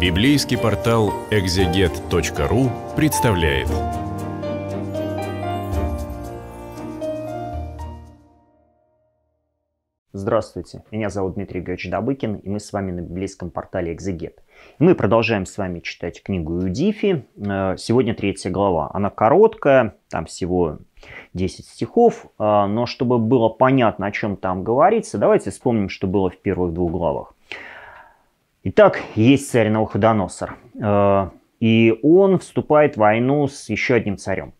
Библейский портал экзегет.ру представляет. Здравствуйте, меня зовут Дмитрий Георгиевич Добыкин, и мы с вами на библейском портале Экзегет. Мы продолжаем с вами читать книгу Иудифи. Э, сегодня третья глава. Она короткая, там всего 10 стихов, э, но чтобы было понятно, о чем там говорится, давайте вспомним, что было в первых двух главах. Итак, есть царь Навуходоносор, э, и он вступает в войну с еще одним царем.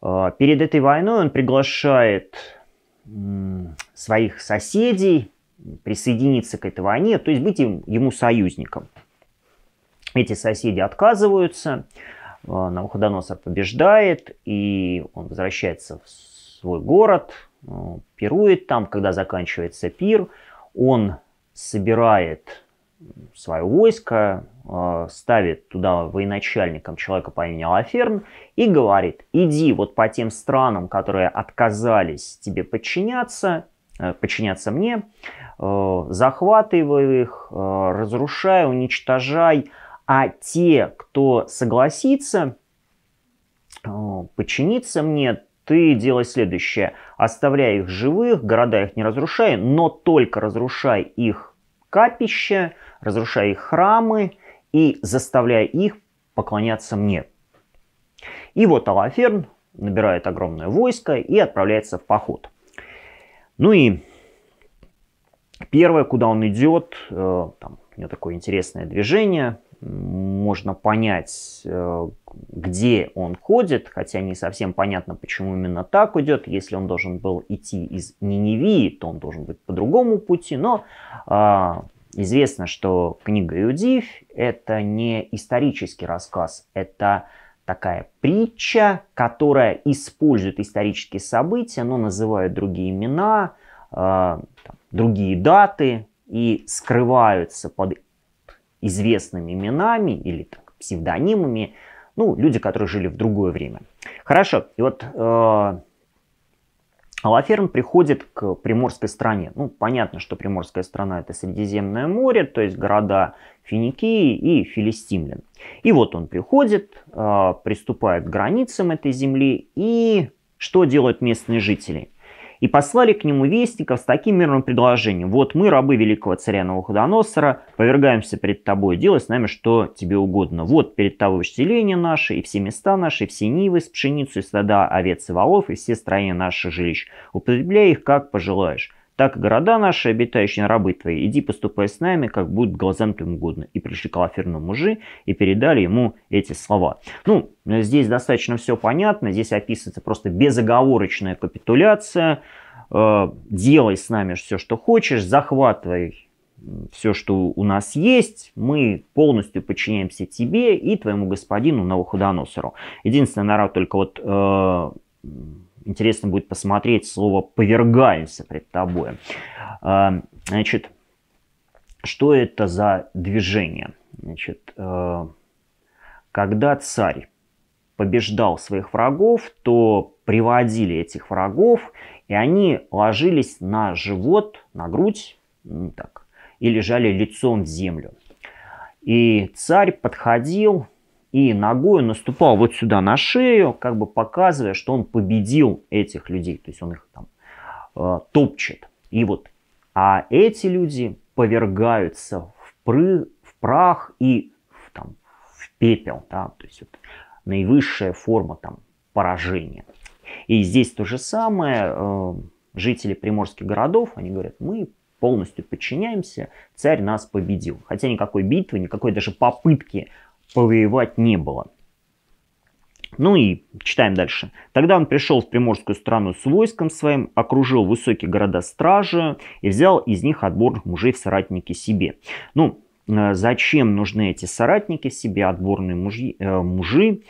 Э, перед этой войной он приглашает своих соседей присоединиться к этой войне, то есть быть им, ему союзником. Эти соседи отказываются, э, Навуходоносор побеждает, и он возвращается в свой город, пирует там, когда заканчивается пир, он собирает свое войско, э, ставит туда военачальником человека по имени Алаферн и говорит, иди вот по тем странам, которые отказались тебе подчиняться, э, подчиняться мне, э, захватывай их, разрушай, уничтожай, а те, кто согласится подчиниться мне, ты делай следующее. Оставляй их живых, города их не разрушай, но только разрушай их капище – разрушая их храмы и заставляя их поклоняться мне. И вот Алаферн набирает огромное войско и отправляется в поход. Ну и первое, куда он идет, э, там у него такое интересное движение, можно понять, э, где он ходит, хотя не совсем понятно, почему именно так идет. Если он должен был идти из Ниневии, то он должен быть по другому пути, но а, Известно, что книга Иудив – это не исторический рассказ, это такая притча, которая использует исторические события, но называют другие имена, э, другие даты и скрываются под известными именами или так, псевдонимами, ну, люди, которые жили в другое время. Хорошо, и вот э, Алаферн приходит к приморской стране. Ну, понятно, что приморская страна это Средиземное море, то есть города Финикии и Филистимлян. И вот он приходит, а, приступает к границам этой земли. И что делают местные жители? и послали к нему вестников с таким мирным предложением. Вот мы, рабы великого царя Навуходоносора, повергаемся перед тобой, делай с нами что тебе угодно. Вот перед тобой вселения наше и все места наши, и все нивы с пшеницей, и стада овец и волов, и все строения наших жилищ. Употребляй их как пожелаешь. Так города наши, обитающие на рабы твои, иди поступай с нами, как будет глазам твоим угодно. И пришли к Алаферну мужи и передали ему эти слова. Ну, здесь достаточно все понятно, здесь описывается просто безоговорочная капитуляция, э, делай с нами все, что хочешь, захватывай все, что у нас есть, мы полностью подчиняемся тебе и твоему господину Навуходоносору. Единственное, народ, только вот э, интересно будет посмотреть слово "повергаемся" пред тобой. А, значит, что это за движение? Значит, э, когда царь побеждал своих врагов, то приводили этих врагов, и они ложились на живот, на грудь, ну так, и лежали лицом в землю. И царь подходил, и ногой наступал вот сюда на шею, как бы показывая, что он победил этих людей. То есть он их там э, топчет. И вот, а эти люди повергаются в, пры, в прах и в, там, в пепел. Да? То есть вот, наивысшая форма там, поражения. И здесь то же самое. Э, жители приморских городов, они говорят, мы полностью подчиняемся, царь нас победил. Хотя никакой битвы, никакой даже попытки повоевать не было. Ну и читаем дальше. Тогда он пришел в Приморскую страну с войском своим, окружил высокие города стражи и взял из них отборных мужей в соратники себе. Ну, э, зачем нужны эти соратники себе, отборные мужи? Э, мужи?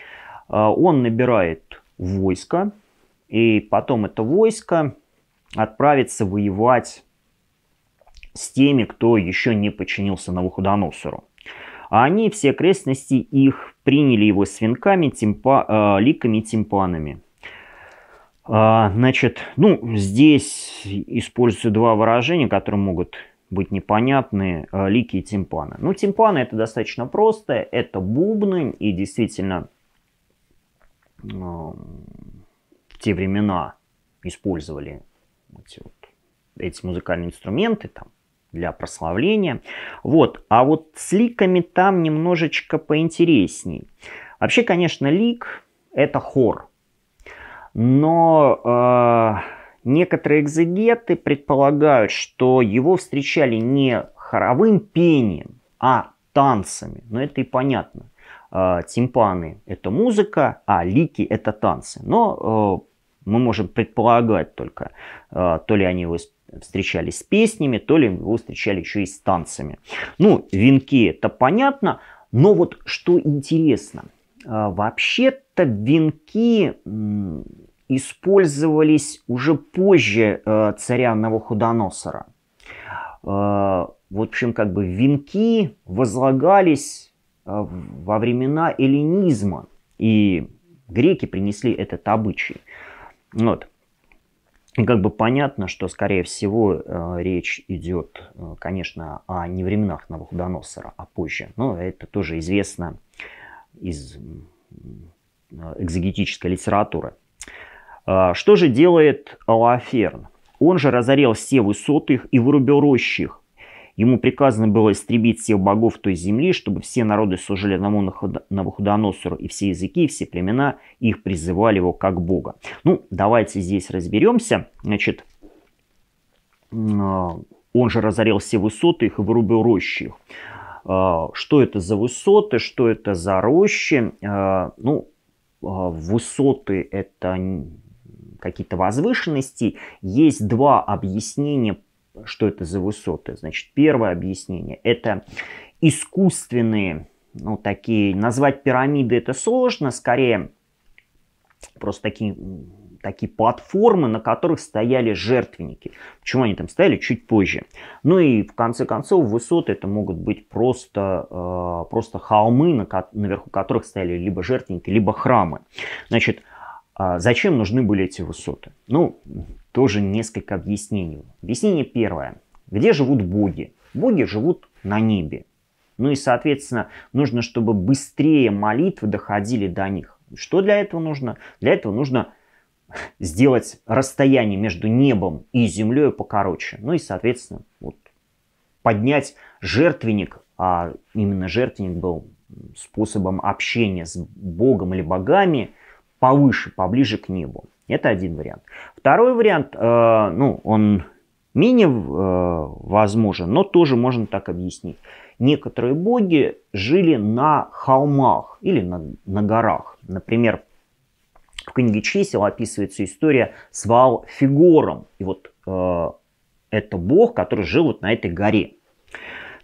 Э, он набирает войско, и потом это войско отправится воевать с теми, кто еще не подчинился Навуходоносору. А они все окрестности их приняли его свинками, тимпа, э, ликами, тимпанами. Э, значит, ну, здесь используются два выражения, которые могут быть непонятны, э, лики и тимпаны. Ну, тимпаны это достаточно просто, это бубны, и действительно э, в те времена использовали эти, вот, эти музыкальные инструменты, там, для прославления. Вот. А вот с ликами там немножечко поинтересней. Вообще, конечно, лик – это хор. Но э, некоторые экзегеты предполагают, что его встречали не хоровым пением, а танцами. Но это и понятно. Э, тимпаны – это музыка, а лики – это танцы. Но э, мы можем предполагать только, э, то ли они воспринимают встречались с песнями, то ли его встречали еще и с танцами. Ну, венки это понятно, но вот что интересно, а, вообще-то венки использовались уже позже а, царя Навуходоносора. А, в общем, как бы венки возлагались во времена эллинизма, и греки принесли этот обычай. Вот. Ну, как бы понятно, что, скорее всего, э, речь идет, э, конечно, о не временах Навуходоносора, а позже. Но это тоже известно из э, экзегетической литературы. А, что же делает Алаферн? Он же разорел все высоты и вырубил рощи Ему приказано было истребить всех богов той земли, чтобы все народы служили одному Навуходоносору, и все языки, и все племена их призывали его как бога. Ну, давайте здесь разберемся. Значит, а, он же разорил все высоты их и вырубил рощи их. А, что это за высоты, что это за рощи? А, ну, высоты – это какие-то возвышенности. Есть два объяснения что это за высоты? Значит, первое объяснение – это искусственные, ну, такие, назвать пирамиды это сложно, скорее просто такие, такие платформы, на которых стояли жертвенники. Почему они там стояли, чуть позже. Ну и в конце концов высоты это могут быть просто, э, просто холмы, на, наверху которых стояли либо жертвенники, либо храмы. Значит, э, зачем нужны были эти высоты? Ну, тоже несколько объяснений. Объяснение первое. Где живут боги? Боги живут на небе. Ну и, соответственно, нужно, чтобы быстрее молитвы доходили до них. Что для этого нужно? Для этого нужно сделать расстояние между небом и землей покороче. Ну и, соответственно, вот, поднять жертвенник, а именно жертвенник был способом общения с Богом или богами повыше, поближе к небу. Это один вариант. Второй вариант, э, ну, он менее э, возможен, но тоже можно так объяснить. Некоторые боги жили на холмах или на, на горах. Например, в книге чисел описывается история с Валфигором. И вот э, это бог, который жил вот на этой горе.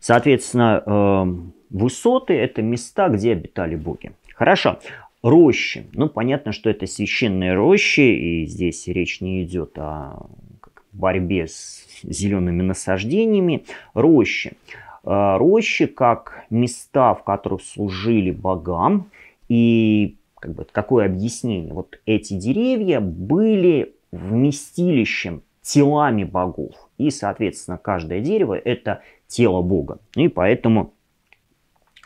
Соответственно, высоты – это места, где обитали боги. Хорошо рощи. Ну, понятно, что это священные рощи, и здесь речь не идет о борьбе с зелеными насаждениями. Рощи. А, рощи как места, в которых служили богам, и как бы, какое объяснение? Вот эти деревья были вместилищем, телами богов. И, соответственно, каждое дерево – это тело бога. И поэтому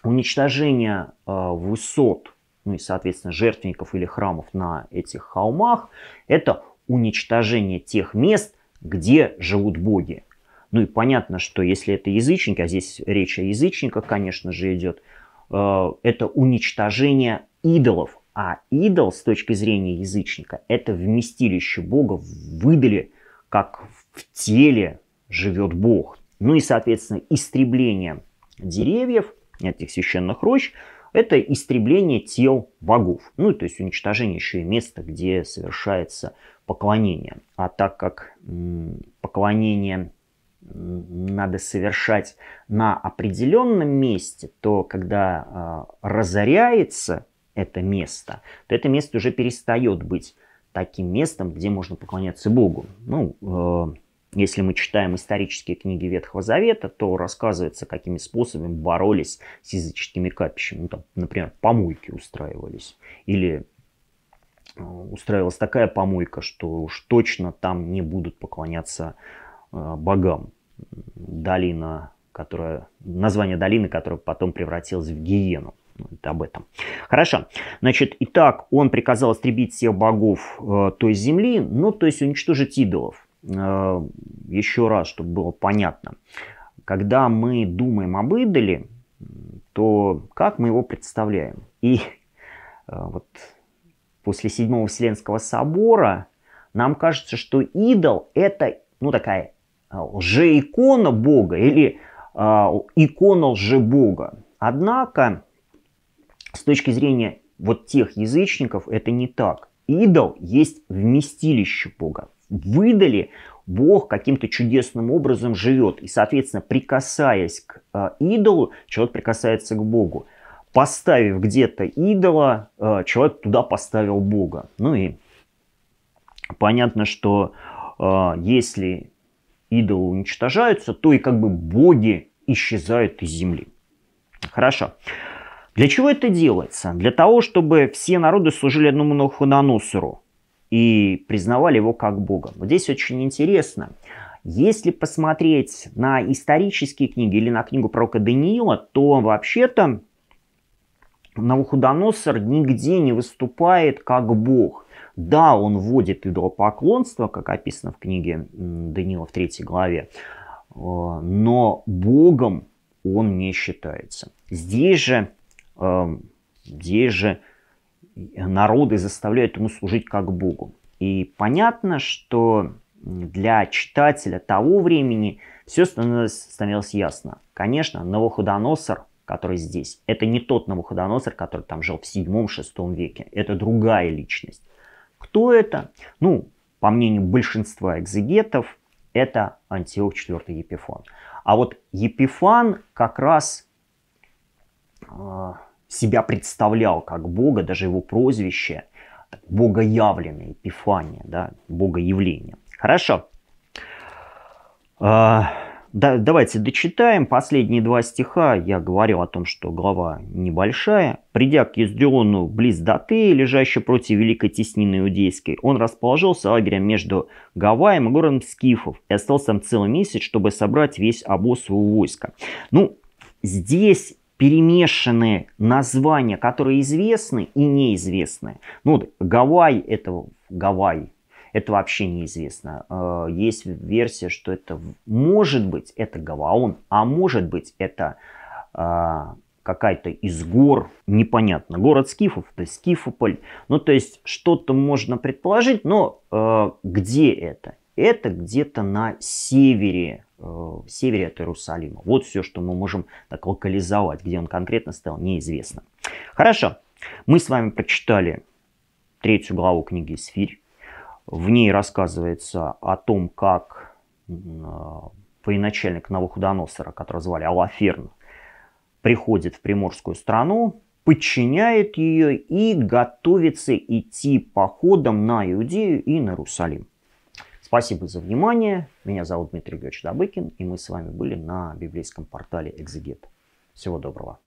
уничтожение а, высот ну и, соответственно, жертвенников или храмов на этих холмах, это уничтожение тех мест, где живут боги. Ну и понятно, что если это язычники, а здесь речь о язычниках, конечно же, идет, э, это уничтожение идолов. А идол, с точки зрения язычника, это вместилище бога выдали, как в теле живет бог. Ну и, соответственно, истребление деревьев, этих священных рощ – это истребление тел богов. Ну, то есть уничтожение еще и места, где совершается поклонение. А так как поклонение надо совершать на определенном месте, то когда а, разоряется это место, то это место уже перестает быть таким местом, где можно поклоняться Богу. Ну, э, если мы читаем исторические книги Ветхого Завета, то рассказывается, какими способами боролись с языческими капищами. Ну, там, например, помойки устраивались. Или э, устраивалась такая помойка, что уж точно там не будут поклоняться э, богам. Долина, которая, название долины, которая потом превратилась в гиену. Это ну, об этом. Хорошо. Значит, итак, он приказал истребить всех богов э, той земли, ну, то есть уничтожить идолов. Э, еще раз, чтобы было понятно. Когда мы думаем об идоле, то как мы его представляем? И э, вот после Седьмого Вселенского Собора нам кажется, что идол – это ну, такая э, лжеикона Бога или э, икона лжебога. Однако, с точки зрения вот тех язычников, это не так. Идол есть вместилище Бога выдали, Бог каким-то чудесным образом живет. И, соответственно, прикасаясь к э, идолу, человек прикасается к Богу. Поставив где-то идола, э, человек туда поставил Бога. Ну и понятно, что э, если идолы уничтожаются, то и как бы боги исчезают из земли. Хорошо. Для чего это делается? Для того, чтобы все народы служили одному Навуходоносору и признавали его как Бога. Вот здесь очень интересно. Если посмотреть на исторические книги или на книгу пророка Даниила, то вообще-то Навуходоносор нигде не выступает как Бог. Да, он вводит идолопоклонство, как описано в книге Даниила в третьей главе, э, но Богом он не считается. Здесь же, эм, здесь же народы заставляют ему служить как Богу. И понятно, что для читателя того времени все становилось, становилось ясно. Конечно, Новоходоносор, который здесь, это не тот Новоходоносор, который там жил в 7-6 веке. Это другая личность. Кто это? Ну, по мнению большинства экзегетов, это Антиох IV Епифан. А вот Епифан как раз э, себя представлял как Бога, даже его прозвище Богоявленное, Эпифания, да, Богоявление. Хорошо. А, да, давайте дочитаем последние два стиха. Я говорил о том, что глава небольшая. «Придя к Ездиону близ Даты, лежащей против великой теснины иудейской, он расположился лагерем между Гаваем и городом Скифов и остался там целый месяц, чтобы собрать весь обоз своего войска». Ну, здесь перемешаны названия, которые известны и неизвестны. Ну, вот Гавайи это Гавайи. Это вообще неизвестно. Э, есть версия, что это может быть это Гаваон, а может быть это э, какая-то из гор, непонятно, город скифов, то есть скифополь. Ну, то есть что-то можно предположить, но э, где это? Это где-то на севере Э, в севере от Иерусалима. Вот все, что мы можем так локализовать, где он конкретно стоял, неизвестно. Хорошо, мы с вами прочитали третью главу книги «Сфирь». В ней рассказывается о том, как э, военачальник Навуходоносора, которого звали Алаферн, приходит в Приморскую страну, подчиняет ее и готовится идти походом на Иудею и на Иерусалим. Спасибо за внимание. Меня зовут Дмитрий Георгиевич Добыкин, и мы с вами были на библейском портале «Экзегет». Всего доброго.